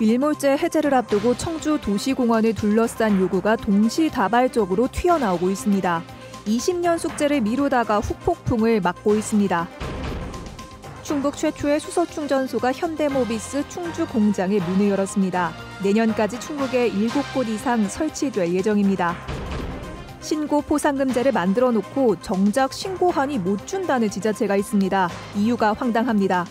일몰제 해제를 앞두고 청주 도시공원을 둘러싼 요구가 동시다발적으로 튀어나오고 있습니다. 20년 숙제를 미루다가 후폭풍을 맞고 있습니다. 충북 최초의 수소 충전소가 현대모비스 충주 공장에 문을 열었습니다. 내년까지 충북에 7곳 이상 설치될 예정입니다. 신고 포상금제를 만들어 놓고 정작 신고하니 못 준다는 지자체가 있습니다. 이유가 황당합니다.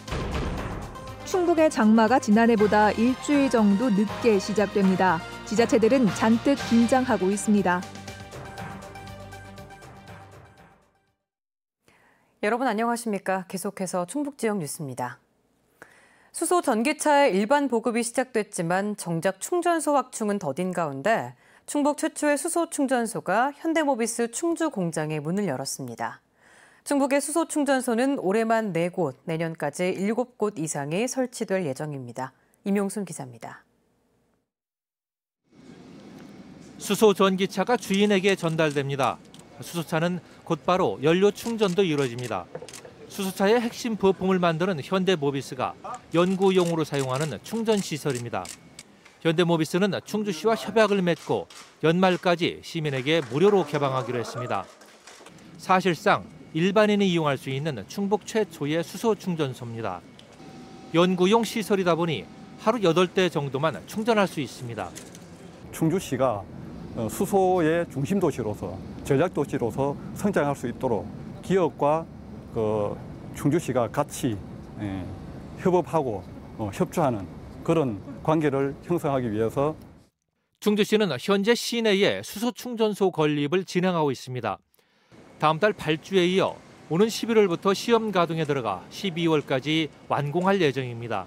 충북의 장마가 지난해보다 일주일 정도 늦게 시작됩니다. 지자체들은 잔뜩 긴장하고 있습니다. 여러분 안녕하십니까? 계속해서 충북 지역 뉴스입니다. 수소 전기차의 일반 보급이 시작됐지만 정작 충전소 확충은 더딘 가운데 충북 최초의 수소 충전소가 현대모비스 충주 공장의 문을 열었습니다. 충북의 수소 충전소는 올해만 4곳, 내년까지 7곳 이상이 설치될 예정입니다. 임용순 기자입니다. 수소 전기차가 주인에게 전달됩니다. 수소차는 곧바로 연료 충전도 이루어집니다. 수소차의 핵심 부품을 만드는 현대모비스가 연구용으로 사용하는 충전 시설입니다. 현대모비스는 충주시와 협약을 맺고 연말까지 시민에게 무료로 개방하기로 했습니다. 사실상 일반인이 이용할 수 있는 충북 최초의 수소 충전소입니다. 연구용 시설이다 보니 하루 8대 정도만 충전할 수 있습니다. 충주시가 어, 수소의 중심 도시로서 전략 도시로서 성장할 수 있도록 기업과 그 충주시가 같이 예, 협업하고 어, 협조하는 그런 관계를 형성하기 위해서 충주시는 현재 시내에 수소 충전소 건립을 진행하고 있습니다. 다음 달발주에 이어 오는 11월부터 시험 가동에 들어가 12월까지 완공할 예정입니다.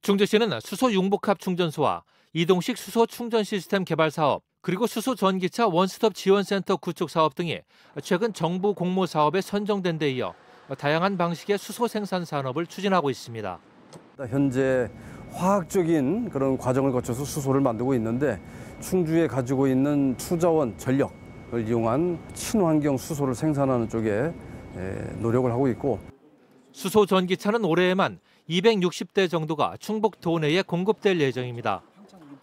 충주시는 수소 융복합 충전소와 이동식 수소 충전 시스템 개발 사업, 그리고 수소 전기차 원스톱 지원센터 구축 사업 등이 최근 정부 공모 사업에 선정된 데 이어 다양한 방식의 수소 생산 산업을 추진하고 있습니다. 현재 화학적인 그런 과정을 거쳐서 수소를 만들고 있는데 충주에 가지고 있는 투자원 전력 을 이용한 친환경 수소를 생산하는 쪽에 노력을 하고 있고 수소 전기차는 올해에만 260대 정도가 충북 도내에 공급될 예정입니다.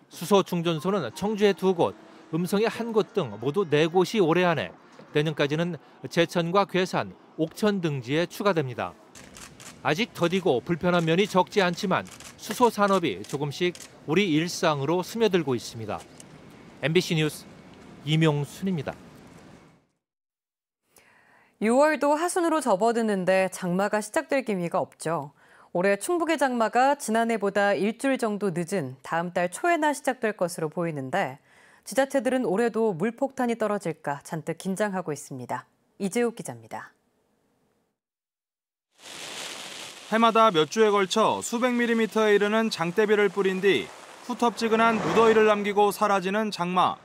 수소 충전소는 청주에 두 곳, 음성에 한곳 등 모두 네 곳이 올해 안에, 내년까지는 제천과 괴산, 옥천 등지에 추가됩니다. 아직 더디고 불편한 면이 적지 않지만 수소 산업이 조금씩 우리 일상으로 스며들고 있습니다. MBC 뉴스 이명순입니다. 6월도 하순으로 접어드는데 장마가 시작될 기미가 없죠. 올해 충북의 장마가 지난해보다 일주일 정도 늦은 다음 달 초에나 시작될 것으로 보이는데 지자체들은 올해도 물폭탄이 떨어질까 잔뜩 긴장하고 있습니다. 이재욱 기자입니다. 해마다 몇 주에 걸쳐 수백 밀리미터에 이르는 장대비를 뿌린 뒤 후텁지근한 무더위를 남기고 사라지는 장마.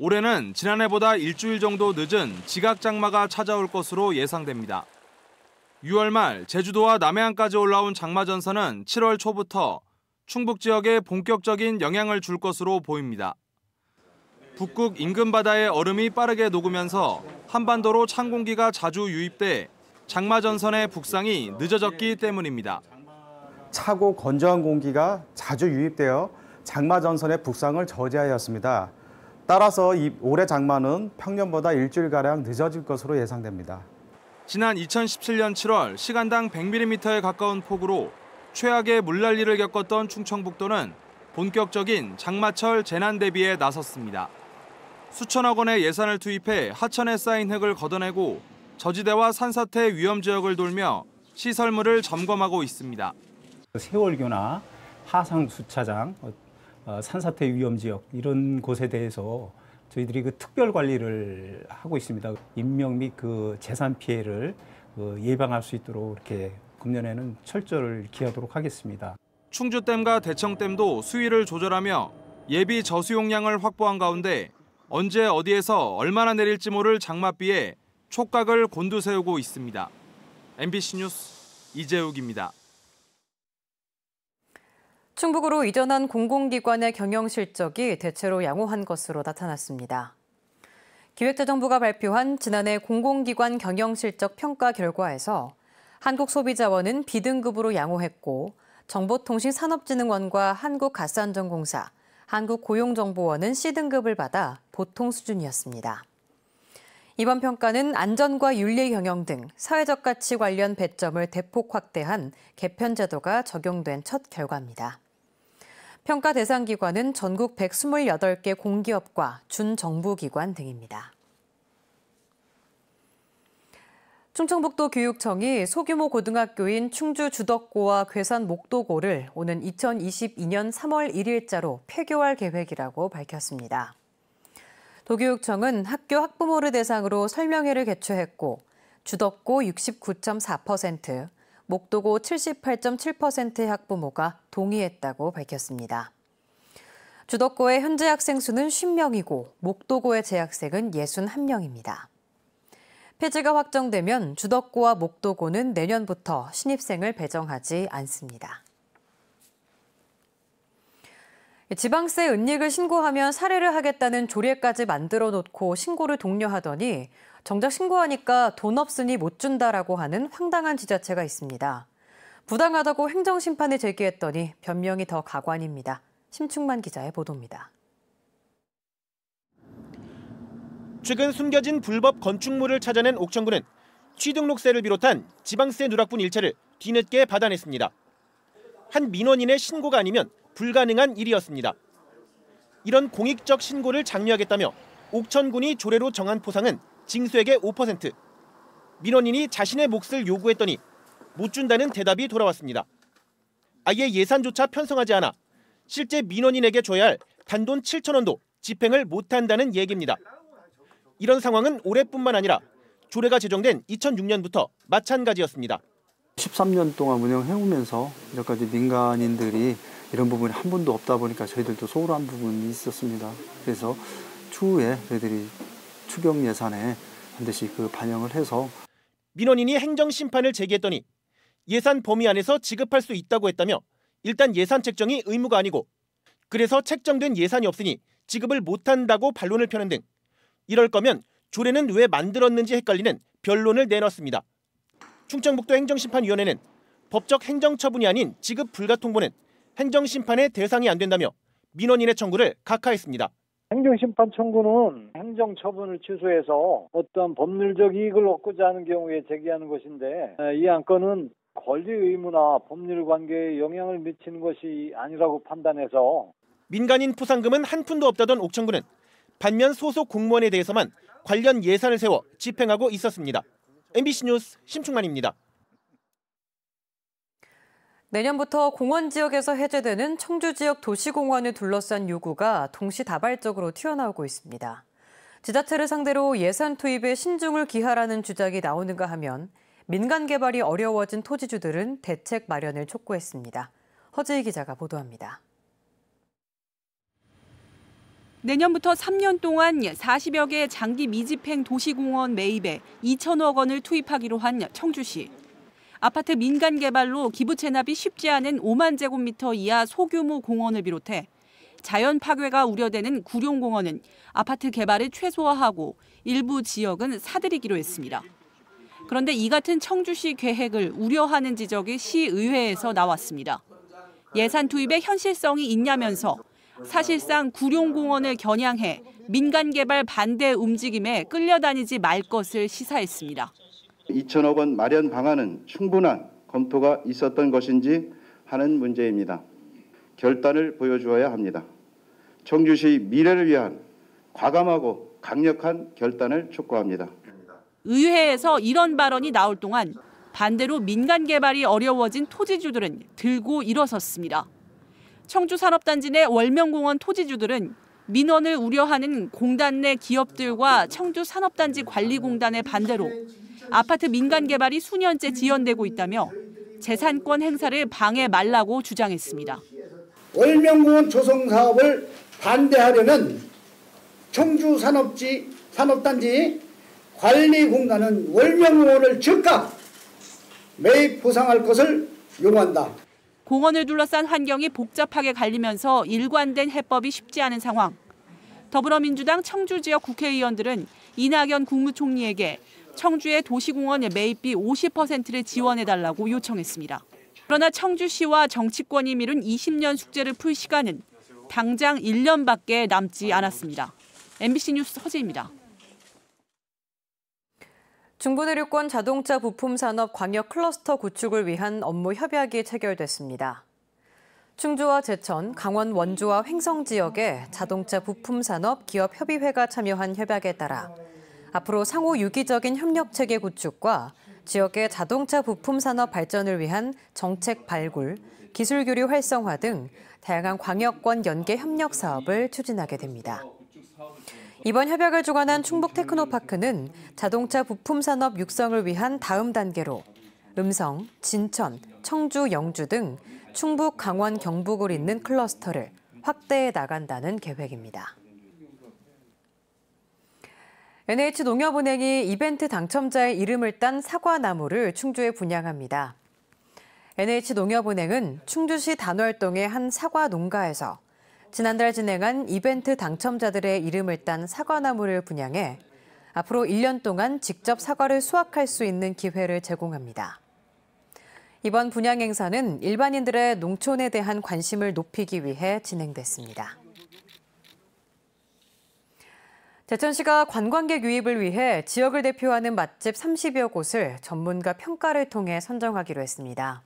올해는 지난해보다 일주일 정도 늦은 지각장마가 찾아올 것으로 예상됩니다. 6월 말 제주도와 남해안까지 올라온 장마전선은 7월 초부터 충북 지역에 본격적인 영향을 줄 것으로 보입니다. 북극 인근 바다의 얼음이 빠르게 녹으면서 한반도로 찬 공기가 자주 유입돼 장마전선의 북상이 늦어졌기 때문입니다. 차고 건조한 공기가 자주 유입되어 장마전선의 북상을 저지하였습니다. 따라서 올해 장마는 평년보다 일주일가량 늦어질 것으로 예상됩니다. 지난 2017년 7월 시간당 100mm에 가까운 폭우로 최악의 물난리를 겪었던 충청북도는 본격적인 장마철 재난 대비에 나섰습니다. 수천억 원의 예산을 투입해 하천에 쌓인 흙을 걷어내고 저지대와 산사태 위험 지역을 돌며 시설물을 점검하고 있습니다. 세월교나 하상 주차장 어, 산사태 위험 지역 이런 곳에 대해서 저희들이 그 특별 관리를 하고 있습니다. 인명 및 그 재산 피해를 어, 예방할 수 있도록 이렇게 금년에는 철저를 기하도록 하겠습니다. 충주댐과 대청댐도 수위를 조절하며 예비 저수용량을 확보한 가운데 언제 어디에서 얼마나 내릴지 모를 장맛비에 촉각을 곤두세우고 있습니다. MBC 뉴스 이재욱입니다. 충북으로 이전한 공공기관의 경영 실적이 대체로 양호한 것으로 나타났습니다. 기획재정부가 발표한 지난해 공공기관 경영 실적 평가 결과에서 한국소비자원은 B등급으로 양호했고 정보통신산업진흥원과 한국가스안전공사, 한국고용정보원은 C등급을 받아 보통 수준이었습니다. 이번 평가는 안전과 윤리 경영 등 사회적 가치 관련 배점을 대폭 확대한 개편 제도가 적용된 첫 결과입니다. 평가 대상 기관은 전국 128개 공기업과 준정부기관 등입니다. 충청북도 교육청이 소규모 고등학교인 충주 주덕고와 괴산 목도고를 오는 2022년 3월 1일자로 폐교할 계획이라고 밝혔습니다. 도교육청은 학교 학부모를 대상으로 설명회를 개최했고 주덕고 69.4%, 목도고 78.7%의 학부모가 동의했다고 밝혔습니다. 주덕고의 현재 학생 수는 10명이고 목도고의 재학생은 61명입니다. 폐지가 확정되면 주덕고와 목도고는 내년부터 신입생을 배정하지 않습니다. 지방세 은닉을 신고하면 살해를 하겠다는 조례까지 만들어 놓고 신고를 독려하더니 정작 신고하니까 돈 없으니 못 준다라고 하는 황당한 지자체가 있습니다. 부당하다고 행정심판을 제기했더니 변명이 더 가관입니다. 심충만 기자의 보도입니다. 최근 숨겨진 불법 건축물을 찾아낸 옥천군은 취등록세를 비롯한 지방세 누락분 일체를 뒤늦게 받아냈습니다. 한 민원인의 신고가 아니면 불가능한 일이었습니다. 이런 공익적 신고를 장려하겠다며 옥천군이 조례로 정한 포상은 징수액의 5%. 민원인이 자신의 몫을 요구했더니 못 준다는 대답이 돌아왔습니다. 아예 예산조차 편성하지 않아 실제 민원인에게 줘야 할 단돈 7천 원도 집행을 못한다는 얘기입니다. 이런 상황은 올해뿐만 아니라 조례가 제정된 2006년부터 마찬가지였습니다. 13년 동안 운영해오면서 이제까지 민간인들이 이런 부분이 한 번도 없다 보니까 저희들도 소홀한 부분이 있었습니다. 그래서 추후에 저희들이 추경 예산에 반드시 그 반영을 해서 민원인이 행정 심판을 제기했더니 예산 범위 안에서 지급할 수 있다고 했다며 일단 예산 책정이 의무가 아니고 그래서 책정된 예산이 없으니 지급을 못한다고 반론을 펴는 등 이럴 거면 조례는 왜 만들었는지 헷갈리는 변론을 내놨습니다. 충청북도 행정심판위원회는 법적 행정처분이 아닌 지급 불가 통보는 행정심판의 대상이 안 된다며 민원인의 청구를 각하했습니다. 행정심판 청구는 행정처분을 취소해서 어떠한 법률적 이익을 얻고자 하는 경우에 제기하는 것인데 이 안건은 권리 의무나 법률 관계에 영향을 미치는 것이 아니라고 판단해서 민간인 포상금은 한 푼도 없다던 옥천군은 반면 소속 공무원에 대해서만 관련 예산을 세워 집행하고 있었습니다. MBC 뉴스 심충만입니다. 내년부터 공원 지역에서 해제되는 청주 지역 도시공원을 둘러싼 요구가 동시다발적으로 튀어나오고 있습니다. 지자체를 상대로 예산 투입에 신중을 기하라는 주장이 나오는가 하면 민간 개발이 어려워진 토지주들은 대책 마련을 촉구했습니다. 허지희 기자가 보도합니다. 내년부터 3년 동안 40여 개 장기 미집행 도시공원 매입에 2천억 원을 투입하기로 한 청주시. 아파트 민간 개발로 기부 체납이 쉽지 않은 5만 제곱미터 이하 소규모 공원을 비롯해 자연 파괴가 우려되는 구룡공원은 아파트 개발을 최소화하고 일부 지역은 사들이기로 했습니다. 그런데 이 같은 청주시 계획을 우려하는 지적이 시의회에서 나왔습니다. 예산 투입의 현실성이 있냐면서 사실상 구룡공원을 겨냥해 민간 개발 반대 움직임에 끌려다니지 말 것을 시사했습니다. 2천억 원 마련 방안은 충분한 검토가 있었던 것인지 하는 문제입니다. 결단을 보여주어야 합니다. 청주시 미래를 위한 과감하고 강력한 결단을 촉구합니다. 의회에서 이런 발언이 나올 동안 반대로 민간 개발이 어려워진 토지주들은 들고 일어섰습니다. 청주산업단지 내 월명공원 토지주들은 민원을 우려하는 공단 내 기업들과 청주산업단지 관리공단의 반대로 아파트 민간 개발이 수년째 지연되고 있다며 재산권 행사를 방해 말라고 주장했습니다. 월명공원 조성 사업을 반대하려는 청주 산업지 산업단지 관리 공간은 월명공원을 즉각 매입 보상할 것을 요구한다. 공원을 둘러싼 환경이 복잡하게 갈리면서 일관된 해법이 쉽지 않은 상황. 더불어민주당 청주 지역 국회의원들은 이낙연 국무총리에게 청주의 도시공원 매입비 50%를 지원해달라고 요청했습니다. 그러나 청주시와 정치권이 미룬 20년 숙제를 풀 시간은 당장 1년밖에 남지 않았습니다. MBC 뉴스 서재입니다. 중부내륙권 자동차 부품 산업 광역 클러스터 구축을 위한 업무 협약이 체결됐습니다. 충주와 제천, 강원 원주와 횡성 지역의 자동차 부품 산업 기업 협의회가 참여한 협약에 따라 앞으로 상호 유기적인 협력 체계 구축과 지역의 자동차 부품 산업 발전을 위한 정책 발굴, 기술 교류 활성화 등 다양한 광역권 연계 협력 사업을 추진하게 됩니다. 이번 협약을 주관한 충북 테크노파크는 자동차 부품 산업 육성을 위한 다음 단계로 음성, 진천, 청주, 영주 등 충북, 강원, 경북을 잇는 클러스터를 확대해 나간다는 계획입니다. NH농협은행이 이벤트 당첨자의 이름을 딴 사과나무를 충주에 분양합니다. NH농협은행은 충주시 단월동의 한 사과 농가에서 지난달 진행한 이벤트 당첨자들의 이름을 딴 사과나무를 분양해 앞으로 1년 동안 직접 사과를 수확할 수 있는 기회를 제공합니다. 이번 분양 행사는 일반인들의 농촌에 대한 관심을 높이기 위해 진행됐습니다. 제천시가 관광객 유입을 위해 지역을 대표하는 맛집 30여 곳을 전문가 평가를 통해 선정하기로 했습니다.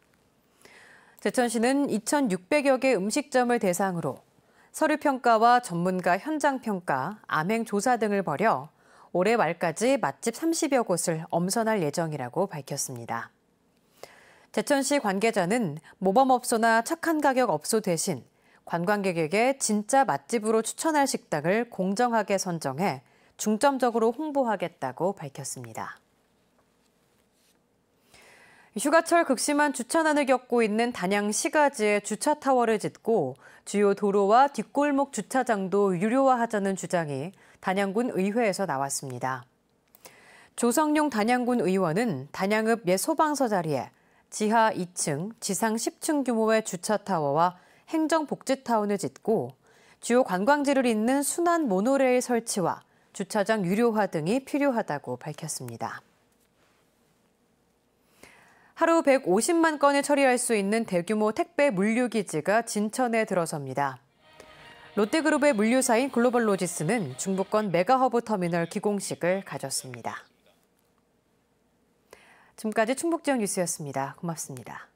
제천시는 2,600여 개 음식점을 대상으로 서류 평가와 전문가 현장 평가, 암행 조사 등을 벌여 올해 말까지 맛집 30여 곳을 엄선할 예정이라고 밝혔습니다. 제천시 관계자는 모범업소나 착한 가격 업소 대신 관광객에게 진짜 맛집으로 추천할 식당을 공정하게 선정해 중점적으로 홍보하겠다고 밝혔습니다. 휴가철 극심한 주차난을 겪고 있는 단양 시가지에 주차타워를 짓고 주요 도로와 뒷골목 주차장도 유료화하자는 주장이 단양군 의회에서 나왔습니다. 조성용 단양군 의원은 단양읍 예소방서 자리에 지하 2층, 지상 10층 규모의 주차타워와 행정복지타운을 짓고 주요 관광지를 잇는 순환 모노레일 설치와 주차장 유료화 등이 필요하다고 밝혔습니다. 하루 150만 건을 처리할 수 있는 대규모 택배 물류기지가 진천에 들어섭니다. 롯데그룹의 물류사인 글로벌로지스는 중부권 메가허브 터미널 기공식을 가졌습니다. 지금까지 충북지역 뉴스였습니다. 고맙습니다.